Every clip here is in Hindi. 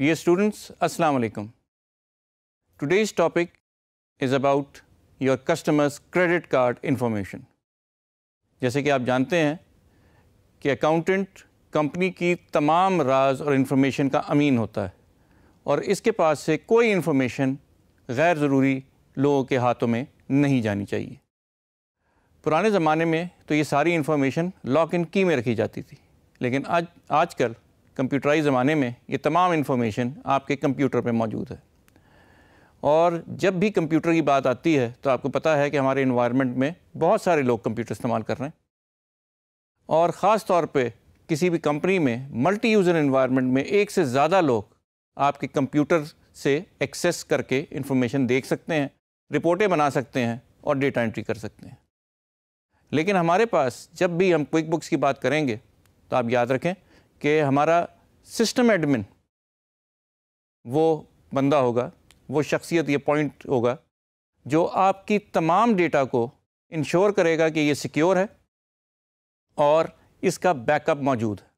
Dear students, Assalamu alaikum. Today's topic is about your customer's credit card information. जैसे कि आप जानते हैं कि अकाउंटेंट कंपनी की तमाम राज और इन्फॉर्मेशन का अमीन होता है और इसके पास से कोई इन्फॉर्मेशन गैर ज़रूरी लोगों के हाथों में नहीं जानी चाहिए पुराने ज़माने में तो ये सारी इन्फॉर्मेशन लॉक इन की में रखी जाती थी लेकिन आज आजकल कंप्यूटराइज ज़माने में ये तमाम इन्फॉर्मेशन आपके कंप्यूटर पे मौजूद है और जब भी कंप्यूटर की बात आती है तो आपको पता है कि हमारे इन्वायरमेंट में बहुत सारे लोग कंप्यूटर इस्तेमाल कर रहे हैं और ख़ास तौर पे किसी भी कंपनी में मल्टी यूज़र इन्वायरमेंट में एक से ज़्यादा लोग आपके कंप्यूटर से एक्सेस करके इन्फॉर्मेशन देख सकते हैं रिपोर्टें बना सकते हैं और डेटा एंट्री कर सकते हैं लेकिन हमारे पास जब भी हम क्विक बुक्स की बात करेंगे तो आप याद रखें कि हमारा सिस्टम एडमिन वो बंदा होगा वो शख्सियत ये पॉइंट होगा जो आपकी तमाम डेटा को इंश्योर करेगा कि ये सिक्योर है और इसका बैकअप मौजूद है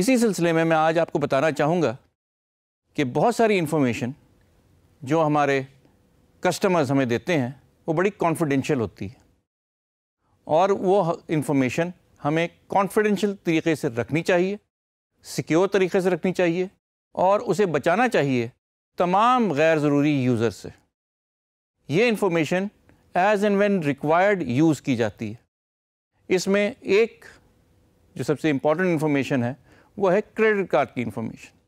इसी सिलसिले में मैं आज आपको बताना चाहूँगा कि बहुत सारी इन्फॉर्मेशन जो हमारे कस्टमर्स हमें देते हैं वो बड़ी कॉन्फिडेंशियल होती है और वो इन्फॉर्मेशन हमें कॉन्फिडेंशियल तरीके से रखनी चाहिए सिक्योर तरीके से रखनी चाहिए और उसे बचाना चाहिए तमाम गैर ज़रूरी यूज़र से ये information as and when required use की जाती है इसमें एक जो सबसे इम्पॉर्टेंट इन्फॉर्मेशन है वो है क्रेडिट कार्ड की इन्फॉर्मेशन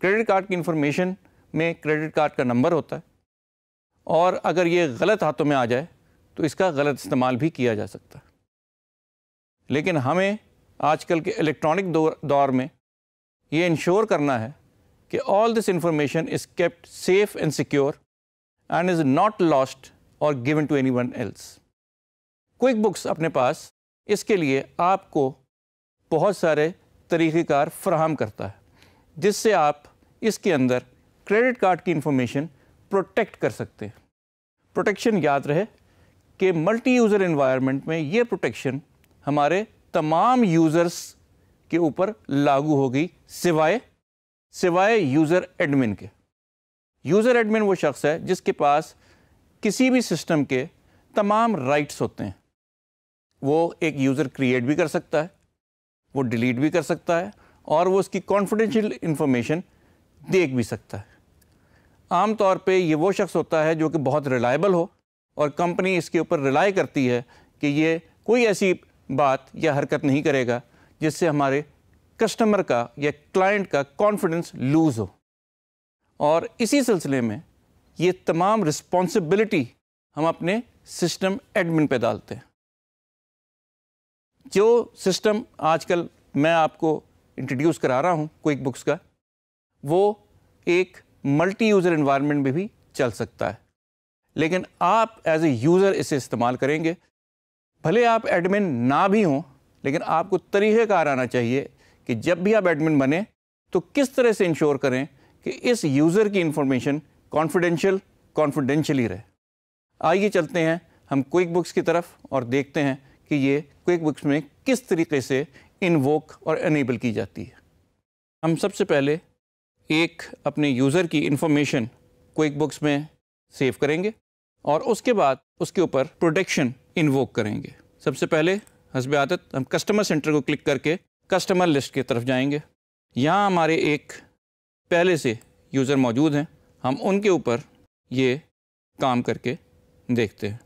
क्रेडिट कार्ड की इन्फॉर्मेशन में क्रेडिट कार्ड का नंबर होता है और अगर ये गलत हाथों में आ जाए तो इसका गलत इस्तेमाल भी किया जा सकता है लेकिन हमें आजकल के इलेक्ट्रॉनिक दौर में ये इंश्योर करना है कि all this information is kept safe and secure and is not lost और given to anyone else QuickBooks अपने पास इसके लिए आपको बहुत सारे तरीक़ेकार फ्राहम करता है जिससे आप इसके अंदर क्रेडिट कार्ड की इंफॉर्मेशन प्रोटेक्ट कर सकते हैं प्रोटेक्शन याद रहे कि मल्टी यूज़र इन्वायरमेंट में ये प्रोटेक्शन हमारे तमाम यूज़र्स के ऊपर लागू होगी सिवाय सिवाय यूज़र एडमिन के यूज़र एडमिन वो शख्स है जिसके पास किसी भी सिस्टम के तमाम राइट्स होते हैं वो एक यूज़र क्रिएट भी कर सकता है वो डिलीट भी कर सकता है और वो उसकी कॉन्फिडेंशियल इन्फॉर्मेशन देख भी सकता है आम तौर पे ये वो शख्स होता है जो कि बहुत रिलायबल हो और कंपनी इसके ऊपर रिलाई करती है कि ये कोई ऐसी बात या हरकत नहीं करेगा जिससे हमारे कस्टमर का या क्लाइंट का कॉन्फिडेंस लूज़ हो और इसी सिलसिले में ये तमाम रिस्पॉन्सिबिलिटी हम अपने सिस्टम एडमिन पे डालते हैं जो सिस्टम आजकल मैं आपको इंट्रोड्यूस करा रहा हूँ क्विक बुक्स का वो एक मल्टी यूज़र इन्वायरमेंट में भी चल सकता है लेकिन आप एज ए यूज़र इसे इस्तेमाल करेंगे भले आप एडमिन ना भी हों लेकिन आपको तरीक़ेकार आना चाहिए कि जब भी आप एडमिन बने तो किस तरह से इंश्योर करें कि इस यूज़र की इन्फॉर्मेशन कॉन्फिडेंशियल कॉन्फिडेंशियली रहे आइए चलते हैं हम क्विक बुक्स की तरफ और देखते हैं कि ये क्विक बुक्स में किस तरीके से इन्वोक और एनेबल की जाती है हम सबसे पहले एक अपने यूज़र की इन्फॉर्मेशन क्विक बुक्स में सेव करेंगे और उसके बाद उसके ऊपर प्रोटेक्शन इन्वोक करेंगे सबसे पहले हसब आदत हम कस्टमर सेंटर को क्लिक करके कस्टमर लिस्ट की तरफ जाएंगे यहाँ हमारे एक पहले से यूज़र मौजूद हैं हम उनके ऊपर ये काम करके देखते हैं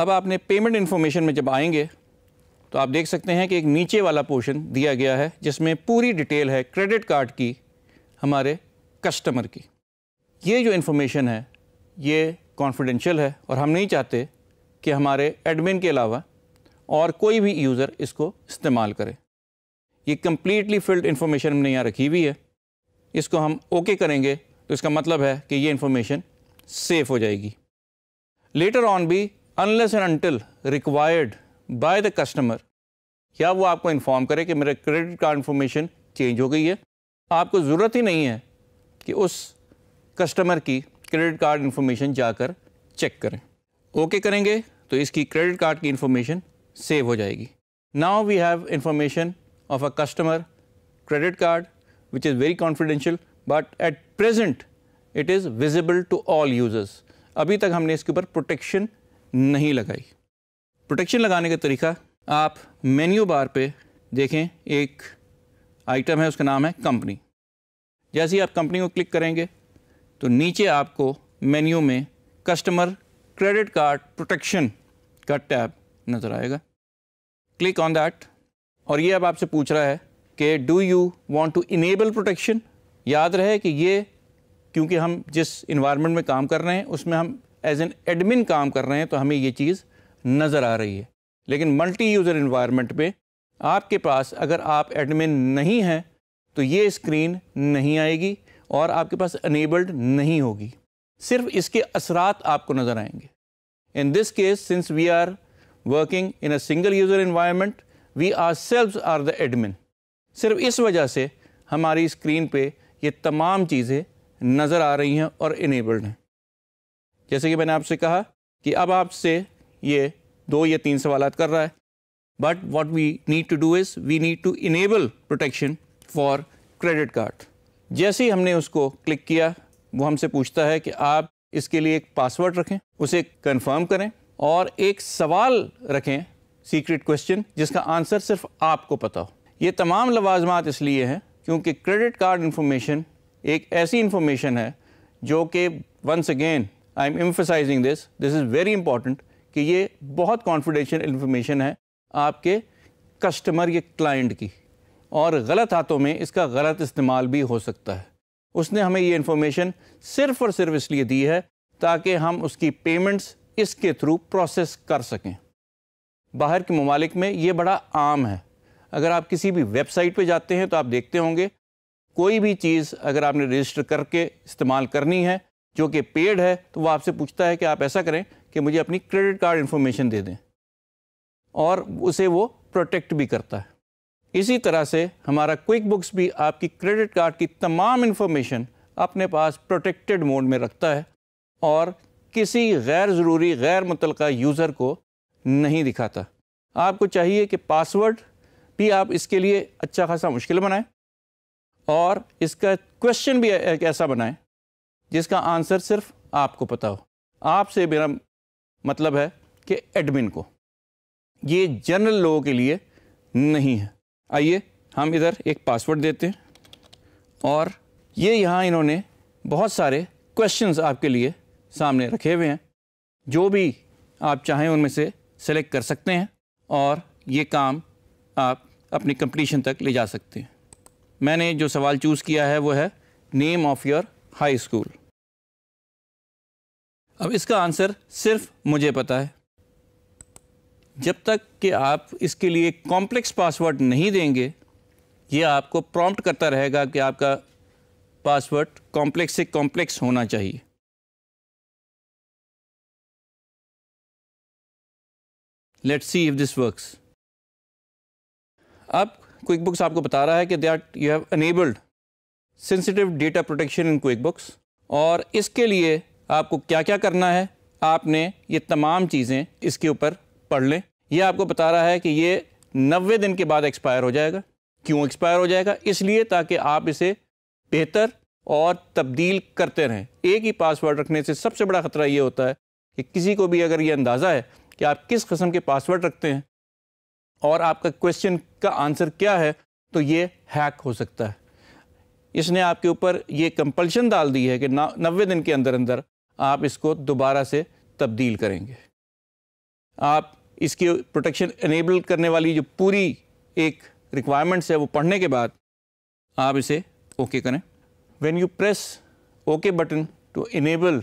अब आपने पेमेंट इन्फॉर्मेशन में जब आएंगे तो आप देख सकते हैं कि एक नीचे वाला पोर्शन दिया गया है जिसमें पूरी डिटेल है क्रेडिट कार्ड की हमारे कस्टमर की ये जो इन्फॉर्मेशन है ये कॉन्फिडेंशियल है और हम नहीं चाहते कि हमारे एडमिन के अलावा और कोई भी यूज़र इसको इस्तेमाल करे ये कम्प्लीटली फिल्ड इन्फॉर्मेशन हमने यहाँ रखी हुई है इसको हम ओके करेंगे तो इसका मतलब है कि ये इन्फॉर्मेशन सेफ हो जाएगी लेटर ऑन भी unless and until required by the customer या वो आपको इन्फॉर्म करे कि मेरे क्रेडिट कार्ड इन्फॉर्मेशन चेंज हो गई है आपको ज़रूरत ही नहीं है कि उस कस्टमर की क्रेडिट कार्ड इन्फॉर्मेशन जाकर चेक करें ओके okay करेंगे तो इसकी क्रेडिट कार्ड की इन्फॉर्मेशन सेव हो जाएगी now we have information of a customer credit card which is very confidential but at present it is visible to all users अभी तक हमने इसके ऊपर प्रोटेक्शन नहीं लगाई प्रोटेक्शन लगाने का तरीका आप मेन्यू बार पे देखें एक आइटम है उसका नाम है कंपनी जैसे ही आप कंपनी को क्लिक करेंगे तो नीचे आपको मेन्यू में कस्टमर क्रेडिट कार्ड प्रोटेक्शन का टैब नज़र आएगा क्लिक ऑन दैट और ये अब आपसे पूछ रहा है कि do you want to enable protection याद रहे कि ये क्योंकि हम जिस इन्वायरमेंट में काम कर रहे हैं उसमें हम एज एन एडमिन काम कर रहे हैं तो हमें ये चीज़ नज़र आ रही है लेकिन मल्टी यूज़र इन्वायरमेंट पर आपके पास अगर आप एडमिन नहीं हैं तो ये स्क्रीन नहीं आएगी और आपके पास अनेबल्ड नहीं होगी सिर्फ इसके असरात आपको नज़र आएंगे in this case since we are working in a single user environment we are selves are the admin सिर्फ इस वजह से हमारी स्क्रीन पे ये तमाम चीज़ें नज़र आ रही हैं और इनेबल्ड हैं जैसे कि मैंने आपसे कहा कि अब आपसे ये दो या तीन सवाल कर रहा है but what we need to do is we need to enable protection for credit card जैसे ही हमने उसको क्लिक किया वो हमसे पूछता है कि आप इसके लिए एक पासवर्ड रखें उसे कंफर्म करें और एक सवाल रखें सीक्रेट क्वेश्चन जिसका आंसर सिर्फ आपको पता हो ये तमाम लवाजमात इसलिए हैं क्योंकि क्रेडिट कार्ड इन्फॉर्मेशन एक ऐसी इन्फॉर्मेशन है जो कि once again I am emphasising this this is very important कि ये बहुत कॉन्फिडेंशियल इन्फॉर्मेशन है आपके कस्टमर या क्लाइंट की और गलत हाथों में इसका गलत इस्तेमाल भी हो सकता है उसने हमें ये इन्फॉर्मेशन सिर्फ और सिर्फ इसलिए दी है ताकि हम उसकी पेमेंट्स इसके थ्रू प्रोसेस कर सकें बाहर के ममालिक में ये बड़ा आम है अगर आप किसी भी वेबसाइट पे जाते हैं तो आप देखते होंगे कोई भी चीज़ अगर आपने रजिस्टर करके इस्तेमाल करनी है जो कि पेड है तो वो आपसे पूछता है कि आप ऐसा करें कि मुझे अपनी क्रेडिट कार्ड इन्फॉर्मेशन दे दें और उसे वो प्रोटेक्ट भी करता है इसी तरह से हमारा क्विक बुक्स भी आपकी क्रेडिट कार्ड की तमाम इन्फॉर्मेशन अपने पास प्रोटेक्टेड मोड में रखता है और किसी गैर ज़रूरी गैर मुतल यूज़र को नहीं दिखाता आपको चाहिए कि पासवर्ड भी आप इसके लिए अच्छा खासा मुश्किल बनाएं और इसका क्वेश्चन भी एक ऐसा बनाएं जिसका आंसर सिर्फ आपको पता हो आपसे मेरा मतलब है कि एडमिन को ये जनरल लोगों के लिए नहीं है आइए हम इधर एक पासवर्ड देते हैं और ये यहाँ इन्होंने बहुत सारे क्वेश्चंस आपके लिए सामने रखे हुए हैं जो भी आप चाहें उनमें से सेलेक्ट कर सकते हैं और ये काम आप अपनी कंपटीशन तक ले जा सकते हैं मैंने जो सवाल चूज़ किया है वो है name of your high school अब इसका आंसर सिर्फ मुझे पता है जब तक कि आप इसके लिए कॉम्प्लेक्स पासवर्ड नहीं देंगे ये आपको प्रॉम्प्ट करता रहेगा कि आपका पासवर्ड कॉम्प्लेक्स से कॉम्प्लेक्स होना चाहिए let see if this works अब क्विक बुक्स आपको बता रहा है कि that you have enabled sensitive data protection in QuickBooks और इसके लिए आपको क्या क्या करना है आपने ये तमाम चीज़ें इसके ऊपर पढ़ लें यह आपको बता रहा है कि ये नबे दिन के बाद एक्सपायर हो जाएगा क्यों एक्सपायर हो जाएगा इसलिए ताकि आप इसे बेहतर और तब्दील करते रहें एक ही पासवर्ड रखने से सबसे बड़ा ख़तरा ये होता है कि किसी को भी अगर ये अंदाज़ा है कि आप किस कस्म के पासवर्ड रखते हैं और आपका क्वेश्चन का आंसर क्या है तो ये हैक हो सकता है इसने आपके ऊपर ये कंपल्शन डाल दी है कि नबे दिन के अंदर अंदर आप इसको दोबारा से तब्दील करेंगे आप इसकी प्रोटेक्शन इनेबल करने वाली जो पूरी एक रिक्वायरमेंट्स है वो पढ़ने के बाद आप इसे ओके okay करें when you press okay button to enable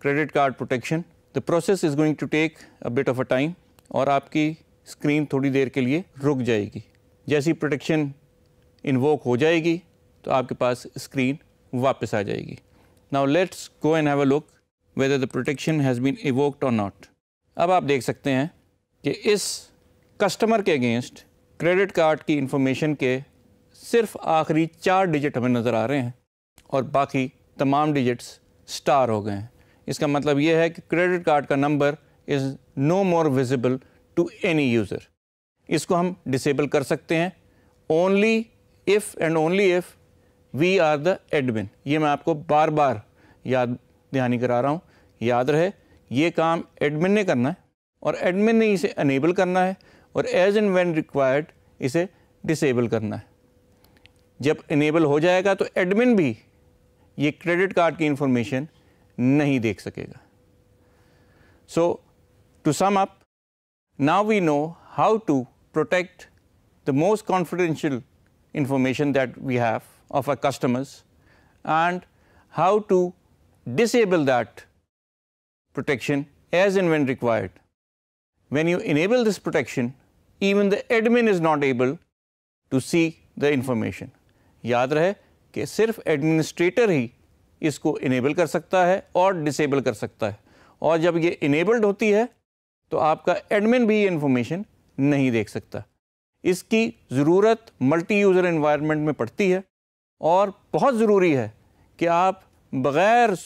credit card protection the process is going to take a bit of a time और आपकी स्क्रीन थोड़ी देर के लिए रुक जाएगी जैसी प्रोटेक्शन इन्वोक हो जाएगी तो आपके पास स्क्रीन वापस आ जाएगी now let's go and have a look whether the protection has been evoked और नॉट अब आप देख सकते हैं कि इस कस्टमर के अगेंस्ट क्रेडिट कार्ड की इंफॉर्मेशन के सिर्फ आखिरी चार डिजिट हमें नज़र आ रहे हैं और बाकी तमाम डिजिट्स स्टार हो गए हैं इसका मतलब ये है कि क्रेडिट कार्ड का number is no more visible to any user इसको हम डिसेबल कर सकते हैं only if and only if we are the admin ये मैं आपको बार बार याद दहानी करा रहा हूँ याद रहे ये काम एडमिन ने करना है और एडमिन ने इसे अनेबल करना है और एज एंड वेन रिक्वायर्ड इसे डिसेबल करना है जब इनेबल हो जाएगा तो एडमिन भी ये क्रेडिट कार्ड की इंफॉर्मेशन नहीं देख सकेगा so to sum up now we know how to protect the most confidential information that we have of our customers and how to disable that protection as and when required When you enable this protection, even the admin is not able to see the information. याद रहे कि सिर्फ एडमिनिस्ट्रेटर ही इसको इनेबल कर सकता है और डिसेबल कर सकता है और जब ये इनेबल्ड होती है तो आपका एडमिन भी ये इन्फॉर्मेशन नहीं देख सकता इसकी ज़रूरत मल्टी यूज़र इन्वायरमेंट में पड़ती है और बहुत ज़रूरी है कि आप बग़ैर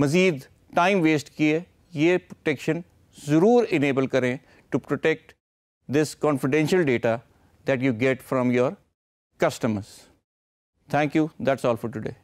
मज़ीद टाइम वेस्ट किए ये प्रोटेक्शन ज़रूर enable to protect this confidential data that you get from your customers. Thank you. That's all for today.